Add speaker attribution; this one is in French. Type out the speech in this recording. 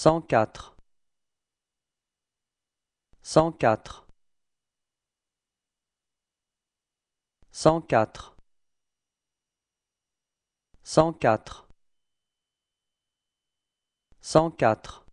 Speaker 1: 104 104 104 104 104